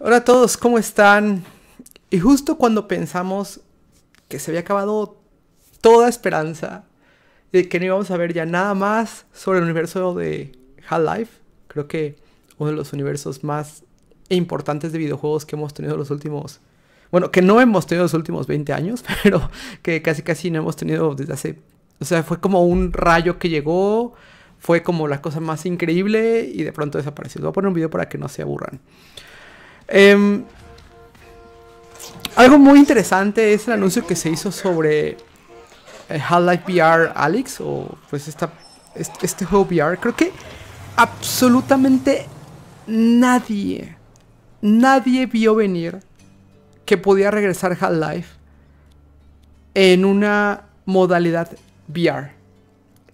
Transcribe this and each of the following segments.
Hola a todos, ¿cómo están? Y justo cuando pensamos que se había acabado toda esperanza de que no íbamos a ver ya nada más sobre el universo de Half-Life, creo que uno de los universos más importantes de videojuegos que hemos tenido los últimos, bueno, que no hemos tenido los últimos 20 años, pero que casi casi no hemos tenido desde hace, o sea, fue como un rayo que llegó, fue como la cosa más increíble y de pronto desapareció. Les voy a poner un video para que no se aburran. Em, algo muy interesante es el anuncio que se hizo sobre eh, Half-Life VR Alex, o pues esta, este, juego VR. Creo que absolutamente nadie, nadie vio venir que podía regresar Half-Life en una modalidad VR.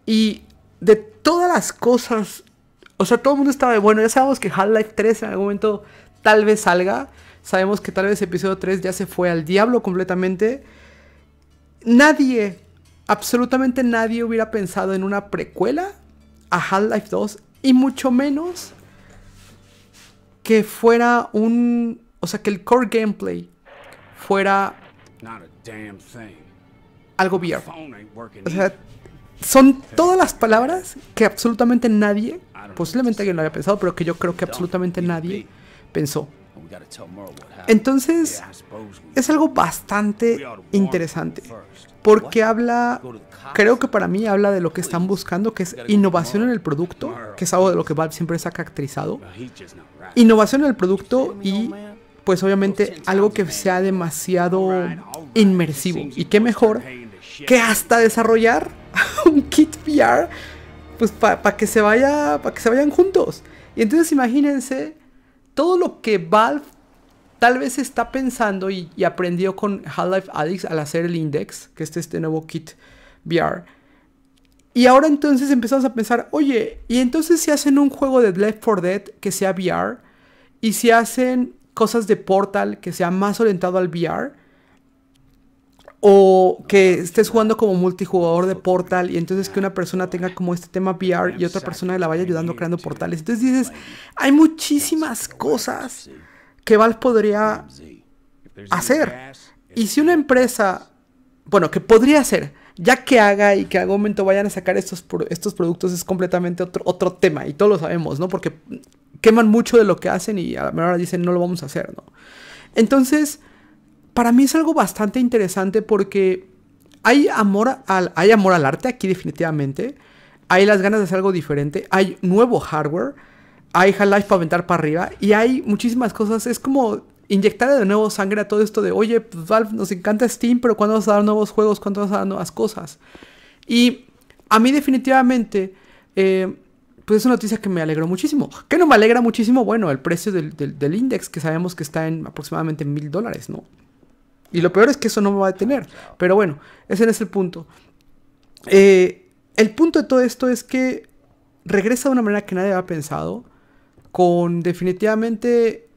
Y de todas las cosas, o sea, todo el mundo estaba bueno, ya sabemos que Half-Life 3 en algún momento tal vez salga. Sabemos que tal vez episodio 3 ya se fue al diablo completamente. Nadie, absolutamente nadie hubiera pensado en una precuela a Half-Life 2 y mucho menos que fuera un, o sea, que el core gameplay fuera algo VR. O sea, son todas las palabras que absolutamente nadie, posiblemente alguien lo haya pensado, pero que yo creo que absolutamente nadie pensó. Entonces, es algo bastante interesante, porque habla, creo que para mí habla de lo que están buscando, que es innovación en el producto, que es algo de lo que Valve siempre se ha caracterizado. Innovación en el producto y, pues obviamente, algo que sea demasiado inmersivo. Y qué mejor que hasta desarrollar un kit VR, pues para que se vaya, para que se vayan juntos. Y entonces imagínense todo lo que Valve tal vez está pensando y, aprendió con Half-Life Alyx al hacer el Index, que este es este nuevo kit VR. Y ahora entonces empezamos a pensar, oye, ¿y entonces si hacen un juego de Left 4 Dead que sea VR? ¿Y si hacen cosas de Portal que sea más orientado al VR? O que estés jugando como multijugador de Portal y entonces que una persona tenga como este tema VR y otra persona la vaya ayudando creando portales. Entonces dices, hay muchísimas cosas que Valve podría hacer. Y si una empresa, bueno, que podría hacer, ya que haga y que en algún momento vayan a sacar estos, estos productos es completamente otro, tema y todos lo sabemos, ¿no? Porque queman mucho de lo que hacen y a la mejor dicen no lo vamos a hacer, ¿no? Entonces, para mí es algo bastante interesante porque hay amor al, hay amor al arte aquí definitivamente. Hay las ganas de hacer algo diferente. Hay nuevo hardware. Hay Half-Life para aventar para arriba. Y hay muchísimas cosas. Es como inyectar de nuevo sangre a todo esto de, oye, pues, Valve, nos encanta Steam, pero ¿cuándo vas a dar nuevos juegos? ¿Cuándo vas a dar nuevas cosas? Y a mí definitivamente... Eh, pues es una noticia que me alegró muchísimo. que no me alegra muchísimo? Bueno, el precio del, del, del index, que sabemos que está en aproximadamente mil dólares, ¿no? Y lo peor es que eso no me va a detener. Pero bueno, ese no es el punto. Eh, el punto de todo esto es que regresa de una manera que nadie había pensado, con definitivamente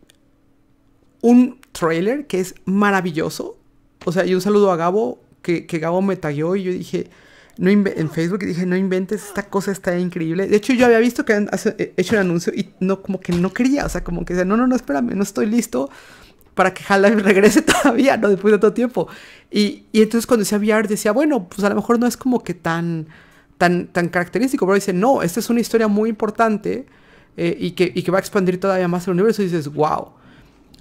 un trailer que es maravilloso. O sea, y un saludo a Gabo, que, Gabo me tagueó y yo dije, no en Facebook dije, no inventes, esta cosa está increíble. De hecho, yo había visto que han eh, hecho un anuncio y no, como que no quería, o sea, como que, no, no, no, espérame, no estoy listo, para que Haldane regrese todavía, ¿no? Después de tanto tiempo. Y, y, entonces cuando decía VR decía, bueno, pues a lo mejor no es como que tan, tan, tan característico, pero dice, no, esta es una historia muy importante eh, y, que, va a expandir todavía más el universo. Y dices, wow.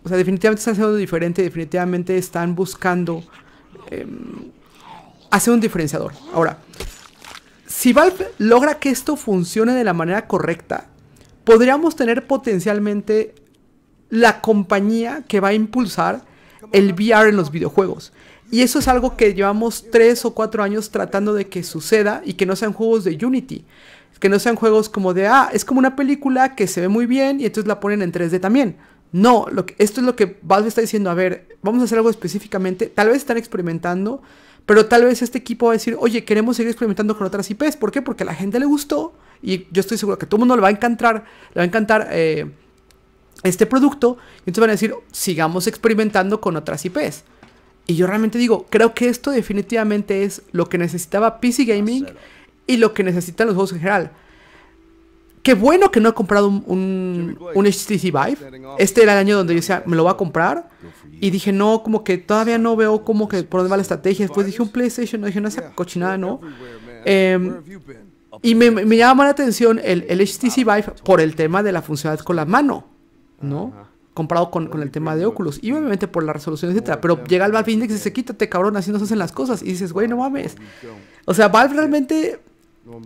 O sea, definitivamente están haciendo diferente, definitivamente están buscando em, hacer un diferenciador. Ahora, si Valve logra que esto funcione de la manera correcta, podríamos tener potencialmente la compañía que va a impulsar el VR en los videojuegos. Y eso es algo que llevamos tres o cuatro años tratando de que suceda y que no sean juegos de Unity. Que no sean juegos como de, ah, es como una película que se ve muy bien y entonces la ponen en 3D también. No, esto es lo que Valve está diciendo, a ver, vamos a hacer algo específicamente, tal vez están experimentando, pero tal vez este equipo va a decir, oye, queremos seguir experimentando con otras IPs, ¿por qué? Porque a la gente le gustó y yo estoy seguro que todo el mundo le va a encantar, le va a encantar eh, este producto. Y entonces van a decir, sigamos experimentando con otras IPs. Y yo realmente digo, creo que esto definitivamente es lo que necesitaba PC Gaming y lo que necesitan los juegos en general. Qué bueno que no he comprado un, un, HTC Vive. Este era el año donde yo decía, me lo voy a comprar. Y dije, no, como que todavía no veo como que por dónde va la estrategia. Después dije, un PlayStation. No, dije, no, esa cochinada no. Em, y me, me, llama la atención el, el HTC ah, Vive por el tema de la funcionalidad con la mano. ¿no? Comparado con, el tema de óculos Y obviamente por la resolución, etcétera. Pero llega el Valve Index y dice, quítate, cabrón, así nos hacen las cosas. Y dices, güey, no mames. O sea, Valve realmente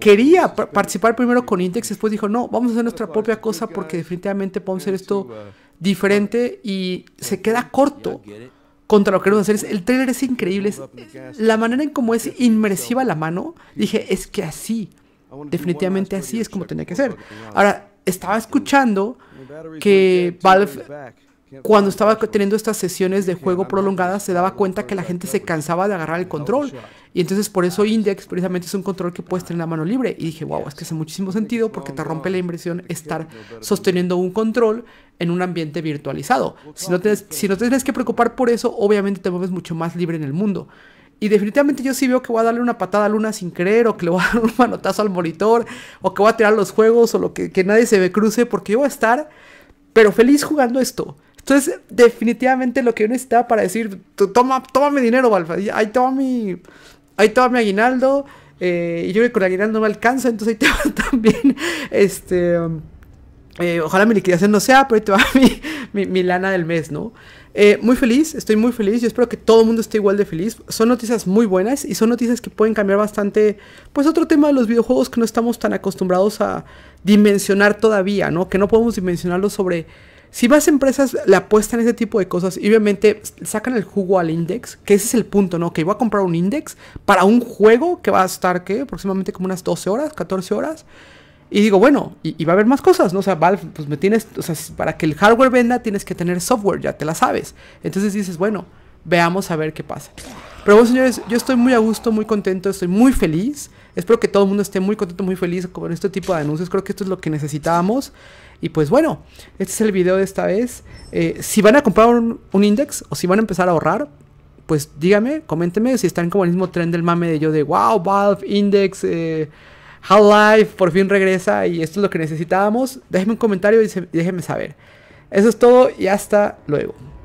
quería participar primero con Index, después dijo, no, vamos a hacer nuestra propia cosa porque definitivamente podemos hacer esto diferente y se queda corto contra lo que queremos hacer. El trailer es increíble, la manera en cómo es inmersiva la mano, dije, es que así, definitivamente así es como tenía que ser. Ahora, estaba escuchando que Valve cuando estaba teniendo estas sesiones de juego prolongadas se daba cuenta que la gente se cansaba de agarrar el control. Y entonces por eso Index precisamente es un control que puedes tener en la mano libre. Y dije, wow, es que hace muchísimo sentido porque te rompe la impresión estar sosteniendo un control en un ambiente virtualizado. Si no, te, si no tienes que preocupar por eso, obviamente te mueves mucho más libre en el mundo. Y definitivamente yo sí veo que voy a darle una patada a Luna sin querer, o que le voy a dar un manotazo al monitor, o que voy a tirar los juegos, o lo que, nadie se me cruce, porque yo voy a estar, pero feliz jugando esto. Entonces, definitivamente lo que yo necesitaba para decir, toma, toma mi dinero, Valfa, ahí toma mi, ahí toma mi aguinaldo, eh, y yo con el aguinaldo no me alcanza, entonces ahí te va también, este... Eh, ojalá mi liquidación no sea, pero ahí te va mi, mi, lana del mes, ¿no? Eh, muy feliz, estoy muy feliz. Yo espero que todo el mundo esté igual de feliz. Son noticias muy buenas y son noticias que pueden cambiar bastante, pues otro tema de los videojuegos que no estamos tan acostumbrados a dimensionar todavía, ¿no? Que no podemos dimensionarlo sobre... Si más empresas le apuestan a ese tipo de cosas y obviamente sacan el jugo al index, que ese es el punto, ¿no? Que iba a comprar un index para un juego que va a estar, ¿qué? Aproximadamente como unas 12 horas, 14 horas. Y digo, bueno, y, va a haber más cosas, ¿no? O sea, Valve, pues me tienes, o sea, para que el hardware venda tienes que tener software, ya te la sabes. Entonces dices, bueno, veamos a ver qué pasa. Pero bueno, señores, yo estoy muy a gusto, muy contento, estoy muy feliz. Espero que todo el mundo esté muy contento, muy feliz con este tipo de anuncios. Creo que esto es lo que necesitábamos. Y pues bueno, este es el video de esta vez. Eh, si van a comprar un, index o si van a empezar a ahorrar, pues díganme, coméntenme si están como el mismo tren del mame de yo de, wow, Valve, index, eh How life por fin regresa y esto es lo que necesitábamos. Déjenme un comentario y, y saber. Eso es todo y hasta luego.